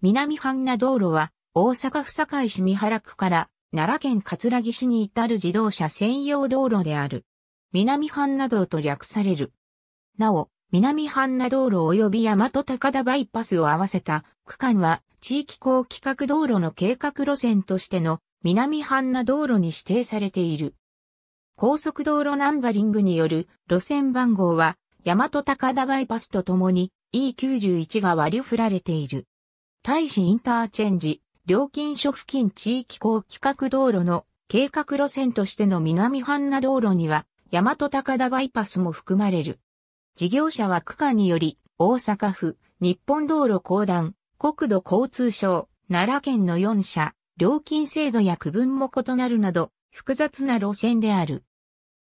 南半納道路は、大阪府堺市三原区から奈良県葛城市に至る自動車専用道路である。南半納道と略される。なお、南半納道路及び大和高田バイパスを合わせた区間は地域高規格道路の計画路線としての南半納道路に指定されている。高速道路ナンバリングによる路線番号は大和高田バイパスとともに E91 が割り振られている。大使インターチェンジ、料金所付近地域高規格道路の計画路線としての南半那道路には、大和高田バイパスも含まれる。事業者は区間により、大阪府、日本道路公団、国土交通省、奈良県の4社、料金制度や区分も異なるなど、複雑な路線である。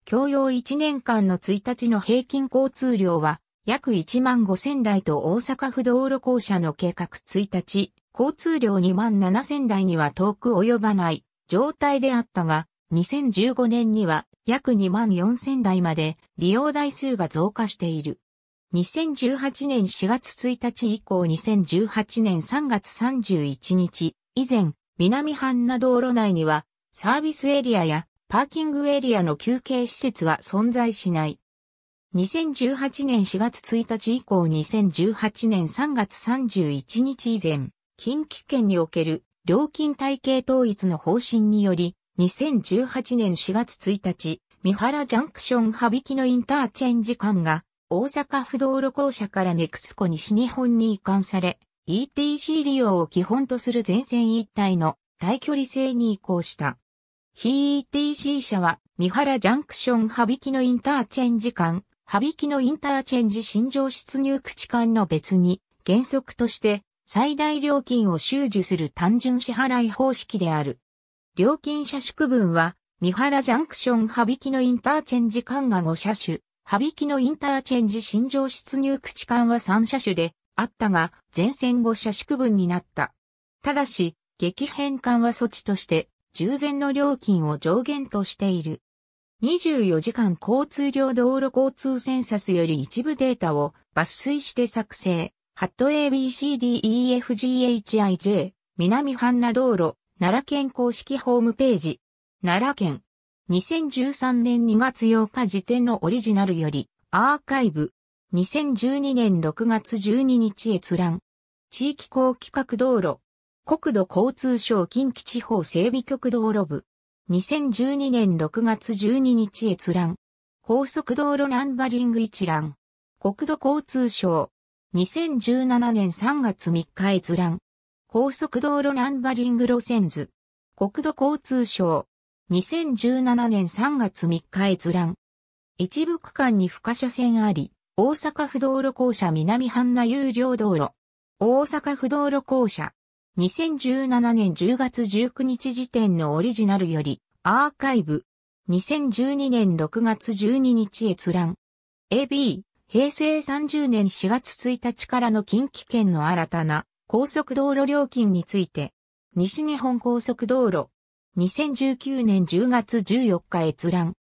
共用1年間の1日の平均交通量は、約1万5千台と大阪府道路公社の計画1日、交通量2万7千台には遠く及ばない状態であったが、2015年には約2万4千台まで利用台数が増加している。2018年4月1日以降2018年3月31日以前、南半那道路内にはサービスエリアやパーキングエリアの休憩施設は存在しない。2018年4月1日以降2018年3月31日以前、近畿圏における料金体系統一の方針により、2018年4月1日、三原ジャンクション羽引のインターチェンジ間が、大阪府道路公社からネクスコ西日本に移管され、ETC 利用を基本とする全線一体の対距離制に移行した。非 ETC 社は、三原ジャンクション羽引のインターチェンジ間、はびきのインターチェンジ新常出入口間の別に、原則として最大料金を収受する単純支払い方式である。料金車宿分は、三原ジャンクションはびきのインターチェンジ間が5車種、はびきのインターチェンジ新常出入口間は3車種であったが、全線5車宿分になった。ただし、激変緩和措置として、従前の料金を上限としている。24時間交通量道路交通センサスより一部データを抜粋して作成。ハット ABCDEFGHIJ 南半那道路奈良県公式ホームページ奈良県2013年2月8日時点のオリジナルよりアーカイブ2012年6月12日閲覧地域公規格道路国土交通省近畿地方整備局道路部2012年6月12日閲覧。高速道路ナンバリング一覧。国土交通省。2017年3月3日閲覧。高速道路ナンバリング路線図。国土交通省。2017年3月3日閲覧。一部区間に不可車線あり、大阪府道路公社南半那有料道路。大阪府道路公社。2017年10月19日時点のオリジナルより、アーカイブ。2012年6月12日閲覧。AB、平成30年4月1日からの近畿圏の新たな高速道路料金について、西日本高速道路、2019年10月14日閲覧。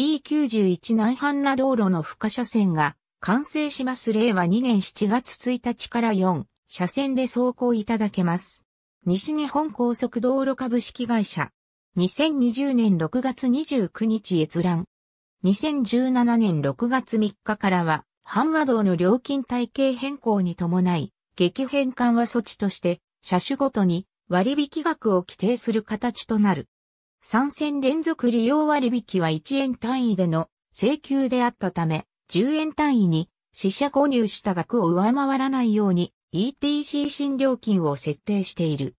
E91 南半那道路の付加車線が完成します令和2年7月1日から4、車線で走行いただけます。西日本高速道路株式会社。2020年6月29日閲覧。2017年6月3日からは、阪和道の料金体系変更に伴い、激変緩和措置として、車種ごとに割引額を規定する形となる。3戦連続利用割引は1円単位での請求であったため、10円単位に死者購入した額を上回らないように ETC 新料金を設定している。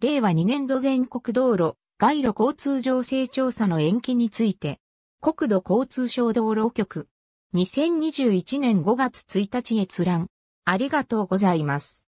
令和2年度全国道路、街路交通情勢調査の延期について、国土交通省道路局、2021年5月1日閲覧、ありがとうございます。